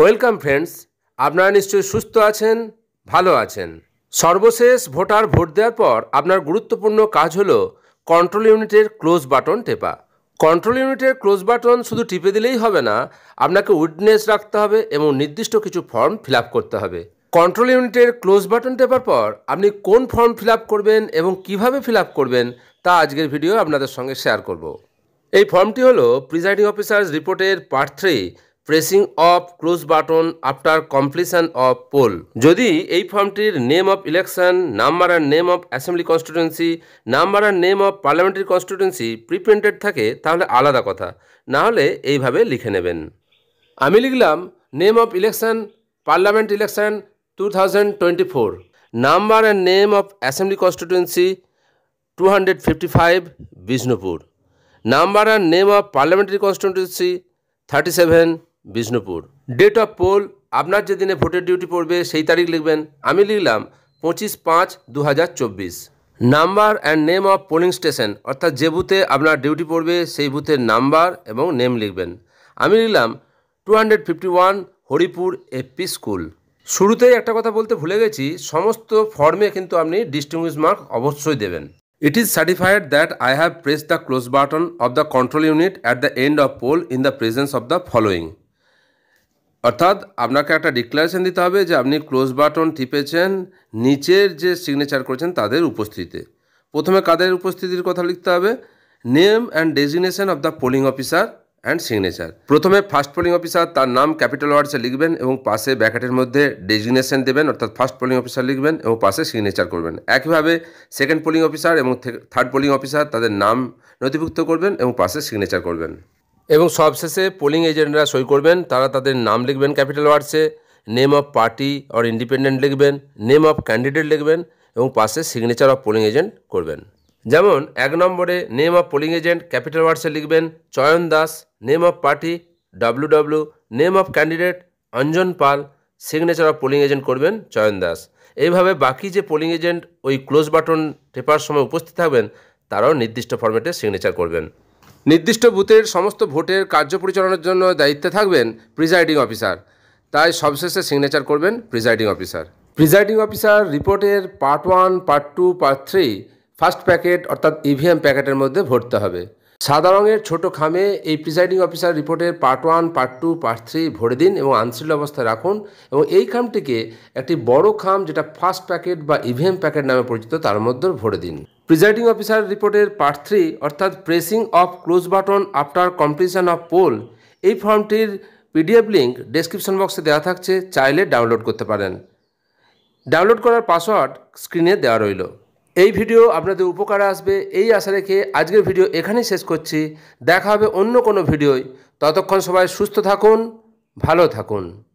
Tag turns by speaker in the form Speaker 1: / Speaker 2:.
Speaker 1: welcome friends আপনারা নিশ্চয়ই সুস্থ আছেন ভালো আছেন সর্বশেষ ভোটার ভোট দেওয়ার পর আপনার গুরুত্বপূর্ণ কাজ হল কন্ট্রোল ইউনিটের ক্লোজ বাটন টেপা কন্ট্রোল ইউনিটের ক্লোজ বাটন শুধু টিপে দিলেই হবে না আপনাকে উইটনেস রাখতে হবে এবং নির্দিষ্ট কিছু ফর্ম ফিল করতে হবে কন্ট্রোল ইউনিটের ক্লোজ বাটন টেপার পর আপনি কোন ফর্ম ফিল করবেন এবং কিভাবে ফিল করবেন তা আজকের ভিডিও আপনাদের সঙ্গে শেয়ার করব এই ফর্মটি হলো প্রিজাইডিং অফিসার্স রিপোর্টের part three pressing of close button after completion of poll যদি এই ফর্মটির নেম অফ ইলেকশন নাম্বার আর name of assembly constituency number আর name of parliamentary constituency preprinted থাকে তাহলে আলাদা কথা না হলে এইভাবে লিখে নেবেন আমি লিখলাম name of election parliament election two thousand twenty four number and name of assembly constituency two hundred fifty five Bishnupur number and name of parliamentary constituency thirty seven Bishnupur date of poll আপনার যেদিনে ভোটের ডিউটি পড়বে সেই তারিখ লিখবেন আমি লিখলাম পঁচিশ পাঁচ দু number and name of polling station অর্থাৎ যে বুথে আপনার ডিউটি পড়বে সেই বুথের নাম্বার এবং নেম লিখবেন আমি লিখলাম two hundred fifty one Haripur AP school শুরুতেই একটা কথা বলতে ভুলে গেছি সমস্ত ফর্মে কিন্তু আপনি ডিস্টিংগুইশ মার্ক অবশ্যই দেবেন it is certified that I have press the close button of the control unit at the end of poll in the presence of the following অর্থাৎ আপনাকে একটা ডিক্লারেশন দিতে হবে যে আপনি ক্লোজ বাটন টিপেছেন নিচের যে সিগনেচার করেছেন তাদের উপস্থিতিতে প্রথমে কাদের উপস্থিতির কথা লিখতে হবে name and designation of the polling officer and signature প্রথমে ফার্স্ট পোলিং অফিসার তার নাম ক্যাপিটাল ওয়ার্ডসে লিখবেন এবং পাশে ব্যাকেটের মধ্যে ডেজিগনেশন দেবেন অর্থাৎ ফার্স্ট পোলিং অফিসার লিখবেন এবং পাশে সিগনেচার করবেন একইভাবে সেকেন্ড পোলিং অফিসার এবং থার্ড পোলিং অফিসার তাদের নাম নথিভুক্ত করবেন এবং পাশে সিগনেচার করবেন এবং সবশেষে পোলিং এজেন্টরা সই করবেন তারা তাদের নাম লিখবেন ক্যাপিটাল ওয়ার্ডসে name of party or independent লিখবেন নেম অফ ক্যান্ডিডেট লিখবেন এবং পাশে সিগনেচার অফ পোলিং এজেন্ট করবেন যেমন এক নম্বরে name of polling agent capital ওয়ার্ডসে লিখবেন Chayan Das name of party W W name of candidate Anjan Pal signature of polling agent করবেন চয়ন দাস এইভাবে বাকি যে পোলিং এজেন্ট ওই ক্লোজ বাটন টেপার সময় উপস্থিত থাকবেন তারাও নির্দিষ্ট ফর্মেটে সিগনেচার করবেন নির্দিষ্ট বুথের সমস্ত ভোটের কার্য পরিচালনার জন্য দায়িত্বে থাকবেন প্রিজাইডিং অফিসার তাই সবশেষে সিগনেচার করবেন প্রিজাইডিং অফিসার প্রিজাইডিং অফিসার রিপোর্টের part one part two part three first packet অর্থাৎ ইভিএম প্যাকেটের মধ্যে ভরতে হবে সাদা রঙের ছোটো খামে এই প্রিজাইডিং অফিসার রিপোর্টের part one part two part three ভরে দিন এবং আনসিল অবস্থায় রাখুন এবং এই খামটিকে একটি বড় খাম যেটা ফার্স্ট প্যাকেট বা ইভিএম প্যাকেট নামে পরিচিত তার মধ্যে ভরে দিন প্রিজাইডিং অফিসার রিপোর্টের পার্ট থ্রি অর্থাৎ pressing of close button after completion of poll এই ফর্মটির পিডিএফ লিঙ্ক ডেসক্রিপশন বক্সে দেওয়া থাকছে চাইলে ডাউনলোড করতে পারেন ডাউনলোড করার পাসওয়ার্ড স্ক্রিনে দেওয়া রইল এই ভিডিও আপনাদের উপকারে আসবে এই আশা রেখে আজকের ভিডিও এখানেই শেষ করছি দেখা হবে অন্য কোনো ভিডিওই ততক্ষণ সবাই সুস্থ থাকুন ভালো থাকুন